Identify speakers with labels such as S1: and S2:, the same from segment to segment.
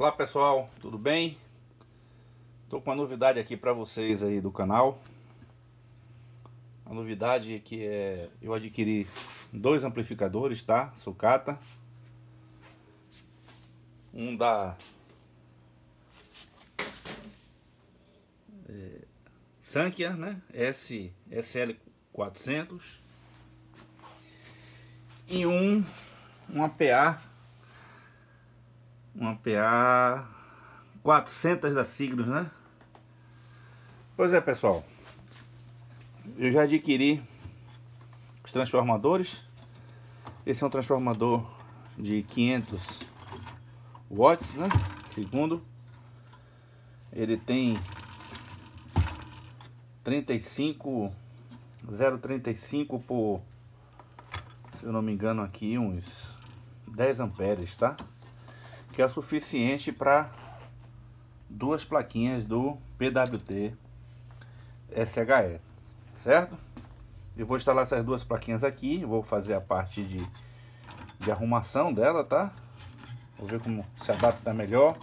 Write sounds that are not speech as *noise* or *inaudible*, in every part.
S1: Olá pessoal, tudo bem? Estou com uma novidade aqui para vocês aí do canal. A novidade é que é, eu adquiri dois amplificadores, tá? Sucata. Um da é, Sankia, né? S, SL400. E um, um APA uma PA 400 da Signos, né? Pois é, pessoal. Eu já adquiri os transformadores. Esse é um transformador de 500 watts, né? Segundo. Ele tem 35 0,35 por, se eu não me engano aqui, uns 10 amperes, tá? que é o suficiente para duas plaquinhas do PWT SHE, certo? Eu vou instalar essas duas plaquinhas aqui, vou fazer a parte de, de arrumação dela, tá? Vou ver como se adapta melhor.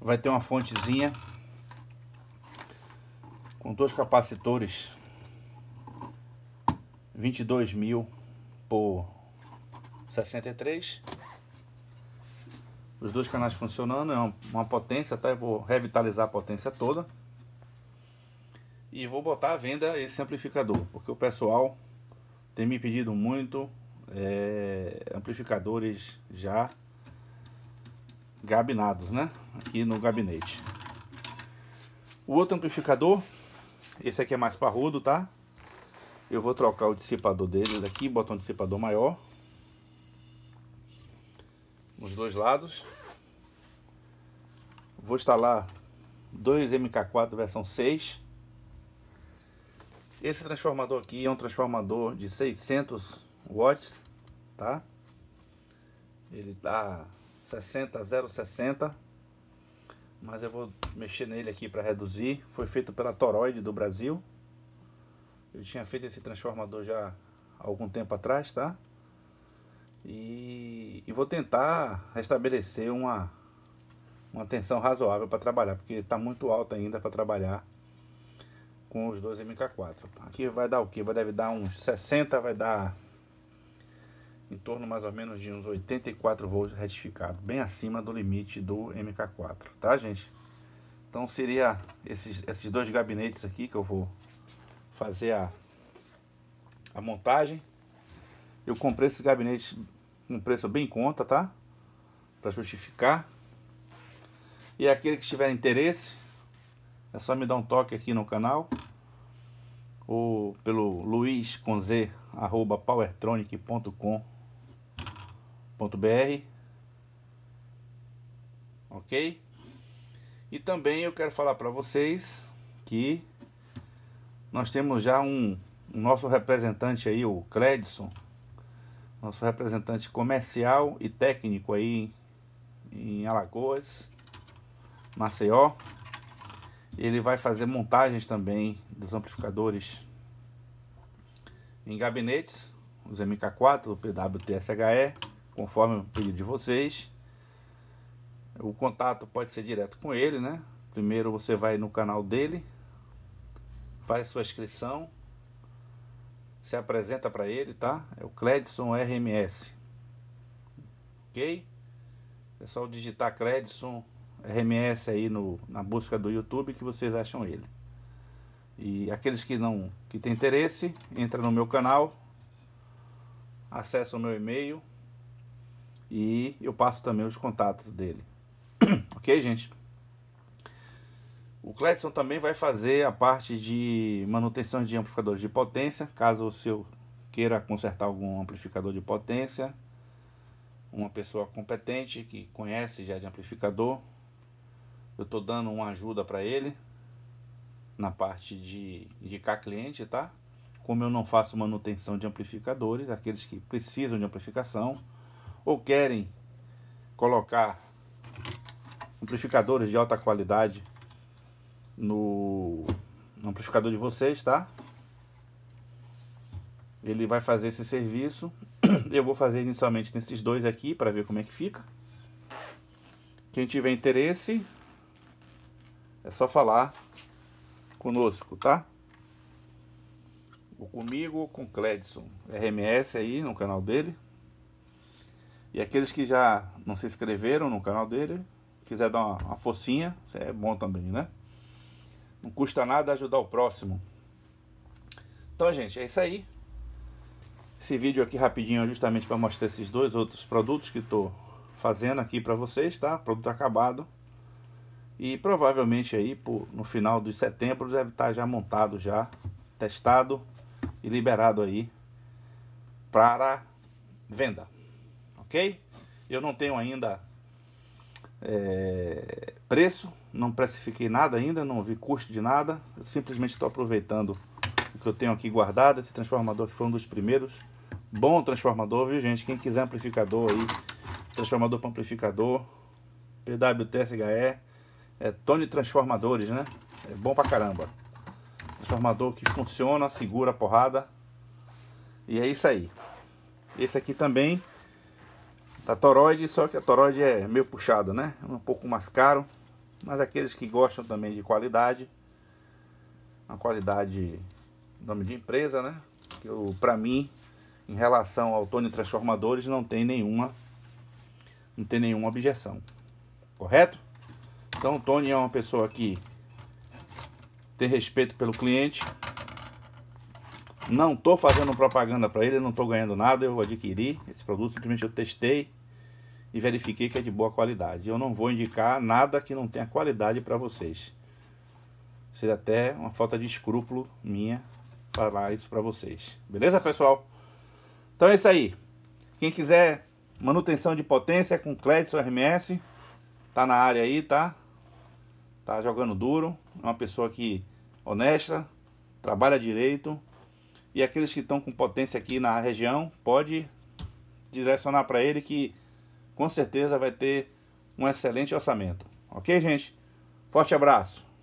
S1: Vai ter uma fontezinha com dois capacitores 22 mil por 63 os dois canais funcionando, é uma potência, tá? Eu vou revitalizar a potência toda. E vou botar à venda esse amplificador, porque o pessoal tem me pedido muito é, amplificadores já gabinados, né? Aqui no gabinete. O outro amplificador, esse aqui é mais parrudo, tá? Eu vou trocar o dissipador deles aqui, botar um dissipador maior os dois lados. Vou instalar dois MK4 versão 6. Esse transformador aqui é um transformador de 600 watts, tá? Ele dá 60 060, mas eu vou mexer nele aqui para reduzir. Foi feito pela Toroid do Brasil. Eu tinha feito esse transformador já há algum tempo atrás, tá? E, e vou tentar restabelecer uma, uma tensão razoável para trabalhar, porque está muito alta ainda para trabalhar com os dois MK4. Aqui vai dar o que? Deve dar uns 60, vai dar em torno mais ou menos de uns 84 volts retificado, bem acima do limite do MK4, tá gente? Então seria esses, esses dois gabinetes aqui que eu vou fazer a, a montagem. Eu comprei esses gabinetes um preço bem em conta, tá? Para justificar. E aquele que tiver interesse, é só me dar um toque aqui no canal ou pelo luiz com z, arroba powertronic.com.br ok? E também eu quero falar para vocês que nós temos já um, um nosso representante aí, o Cledson, nosso representante comercial e técnico aí em Alagoas, Maceió. Ele vai fazer montagens também dos amplificadores em gabinetes, os MK4, o PWTSHE, conforme o pedido de vocês. O contato pode ser direto com ele, né? Primeiro você vai no canal dele, faz sua inscrição, se apresenta para ele, tá? É o Cledson RMS. Ok? É só digitar Cledson RMS aí no, na busca do YouTube que vocês acham ele. E aqueles que não que tem interesse, entra no meu canal, acessa o meu e-mail e eu passo também os contatos dele. *clears throat* ok, gente? O Cledson também vai fazer a parte de manutenção de amplificadores de potência, caso o seu queira consertar algum amplificador de potência. Uma pessoa competente que conhece já de amplificador. Eu estou dando uma ajuda para ele na parte de indicar cliente, tá? Como eu não faço manutenção de amplificadores, aqueles que precisam de amplificação ou querem colocar amplificadores de alta qualidade no amplificador de vocês, tá? Ele vai fazer esse serviço. Eu vou fazer inicialmente nesses dois aqui para ver como é que fica. Quem tiver interesse, é só falar conosco, tá? Ou comigo ou com o Cledson. RMS aí no canal dele. E aqueles que já não se inscreveram no canal dele, quiser dar uma, uma focinha, é bom também, né? Não custa nada ajudar o próximo. Então, gente, é isso aí. Esse vídeo aqui rapidinho é justamente para mostrar esses dois outros produtos que estou fazendo aqui para vocês, tá? Produto acabado. E provavelmente aí por, no final de setembro deve estar tá já montado, já testado e liberado aí para venda, ok? Eu não tenho ainda é, preço, não precifiquei nada ainda, não vi custo de nada, eu simplesmente estou aproveitando o que eu tenho aqui guardado, esse transformador que foi um dos primeiros, bom transformador, viu gente, quem quiser amplificador aí, transformador para amplificador, PWTSHE, é Tony Transformadores, né, é bom pra caramba, transformador que funciona, segura a porrada, e é isso aí, esse aqui também, da tá toroide, só que a toroide é meio puxada, né? É um pouco mais caro mas aqueles que gostam também de qualidade, uma qualidade, nome de empresa, né? Que para mim, em relação ao Tony Transformadores, não tem nenhuma, não tem nenhuma objeção, correto? Então, o Tony é uma pessoa que tem respeito pelo cliente. Não estou fazendo propaganda para ele, não estou ganhando nada, eu adquiri esse produto, simplesmente eu testei e verifiquei que é de boa qualidade. Eu não vou indicar nada que não tenha qualidade para vocês. Seria até uma falta de escrúpulo minha falar isso para vocês. Beleza, pessoal? Então é isso aí. Quem quiser manutenção de potência com Cledson RMS, tá na área aí, tá? Tá jogando duro, é uma pessoa que honesta, trabalha direito. E aqueles que estão com potência aqui na região, pode direcionar para ele que com certeza vai ter um excelente orçamento. Ok, gente? Forte abraço!